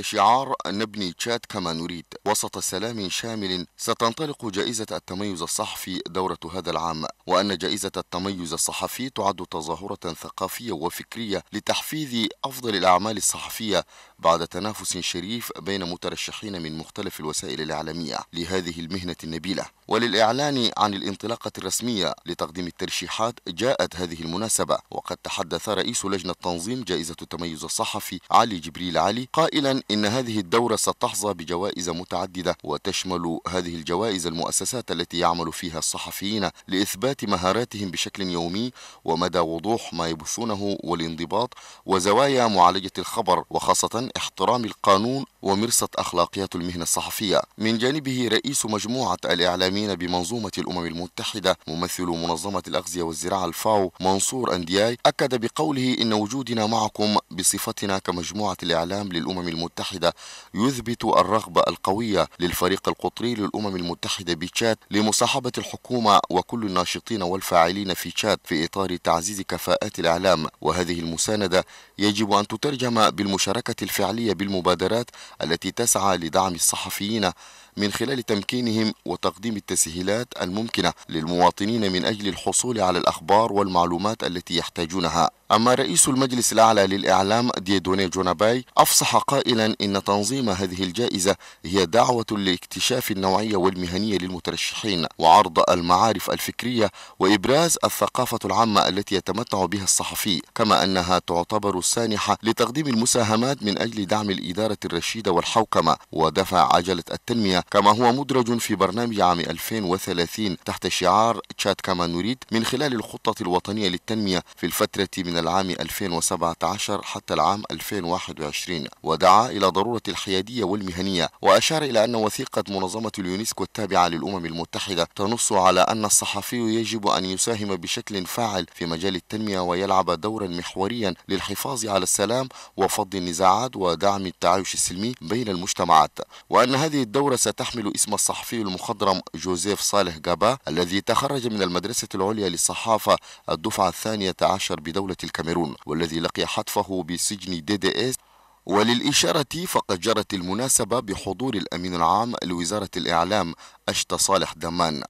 شعار نبني تشاد كما نريد وسط سلام شامل ستنطلق جائزة التميز الصحفي دورة هذا العام وأن جائزة التميز الصحفي تعد تظاهرة ثقافية وفكرية لتحفيز أفضل الأعمال الصحفية بعد تنافس شريف بين مترشحين من مختلف الوسائل الإعلامية لهذه المهنة النبيلة وللإعلان عن الانطلاقة الرسمية لتقديم الترشيحات جاءت هذه المناسبة وقد تحدث رئيس لجنة تنظيم جائزة التميز الصحفي علي جبريل علي قائلا إن هذه الدورة ستحظى بجوائز متعددة وتشمل هذه الجوائز المؤسسات التي يعمل فيها الصحفيين لإثبات مهاراتهم بشكل يومي ومدى وضوح ما يبثونه والانضباط وزوايا معالجة الخبر وخاصة احترام القانون ومرصد أخلاقيات المهنة الصحفية من جانبه رئيس مجموعة الإعلاميين المسلمين بمنظومة الأمم المتحدة ممثل منظمة الأغذية والزراعة الفاو منصور أندياي أكد بقوله إن وجودنا معكم بصفتنا كمجموعة الإعلام للأمم المتحدة يثبت الرغبة القوية للفريق القطري للأمم المتحدة بتشاد لمصاحبة الحكومة وكل الناشطين والفاعلين في تشاد في إطار تعزيز كفاءات الإعلام وهذه المساندة يجب أن تترجم بالمشاركة الفعلية بالمبادرات التي تسعى لدعم الصحفيين من خلال تمكينهم وتقديم التسهيلات الممكنة للمواطنين من أجل الحصول على الأخبار والمعلومات التي يحتاجونها أما رئيس المجلس الأعلى للإعلام ديدوني جوناباي أفصح قائلا إن تنظيم هذه الجائزة هي دعوة لاكتشاف النوعية والمهنية للمترشحين وعرض المعارف الفكرية وإبراز الثقافة العامة التي يتمتع بها الصحفي كما أنها تعتبر السانحة لتقديم المساهمات من أجل دعم الإدارة الرشيدة والحوكمة ودفع عجلة التنمية كما هو مدرج في برنامج عام 2030 تحت شعار تشات كما نريد من خلال الخطة الوطنية للتنمية في الفترة من من العام 2017 حتى العام 2021 ودعا إلى ضرورة الحيادية والمهنية وأشار إلى أن وثيقة منظمة اليونسكو التابعة للأمم المتحدة تنص على أن الصحفي يجب أن يساهم بشكل فاعل في مجال التنمية ويلعب دورا محوريا للحفاظ على السلام وفض النزاعات ودعم التعايش السلمي بين المجتمعات وأن هذه الدورة ستحمل اسم الصحفي المخضرم جوزيف صالح جابا الذي تخرج من المدرسة العليا للصحافة الدفعة الثانية عشر بدولة الكاميرون والذي لقي حتفه بسجن دي دي اس وللإشارة فقد جرت المناسبة بحضور الأمين العام لوزارة الإعلام أشت صالح دمان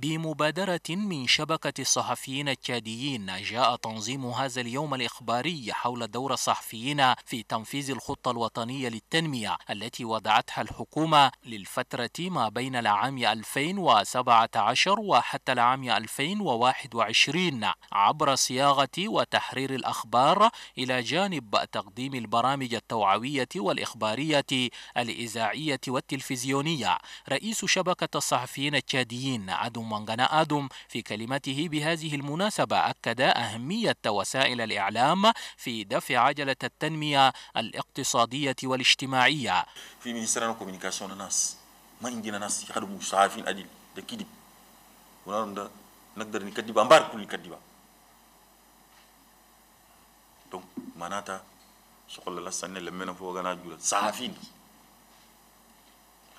بمبادرة من شبكة الصحفيين التشاديين جاء تنظيم هذا اليوم الإخباري حول دور الصحفيين في تنفيذ الخطة الوطنية للتنمية التي وضعتها الحكومة للفترة ما بين العام 2017 وحتى العام 2021 عبر صياغة وتحرير الأخبار إلى جانب تقديم البرامج التوعوية والإخبارية الإذاعية والتلفزيونية رئيس شبكة الصحفيين التشاديين عدم ومانغانا آدم في كلمته بهذه المناسبة أكد أهمية وسائل الإعلام في دفع عجلة التنمية الاقتصادية والاجتماعية في مينستير كوميونيكاسيون الناس ما عندنا ناس يخدموا مش أدل ده كذب ونحن نقدر نكذب أمبار كل نكذب دونك معناتها شغل الله سنة لما فوق أنا جولة صحفيين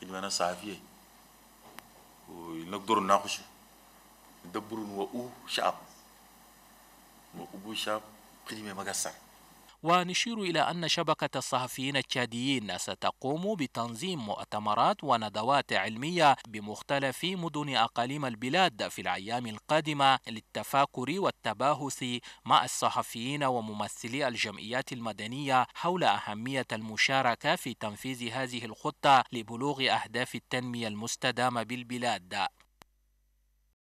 خدمة صحفية ሊነግዶሩ እናኹሽ ደብሩን ወኡ ሻብ ወኡ ሻብ ቅድሜ መገሰር ونشير إلى أن شبكة الصحفيين التشاديين ستقوم بتنظيم مؤتمرات وندوات علمية بمختلف مدن أقاليم البلاد في الأيام القادمة للتفاكر والتباهث مع الصحفيين وممثلي الجمعيات المدنية حول أهمية المشاركة في تنفيذ هذه الخطة لبلوغ أهداف التنمية المستدامة بالبلاد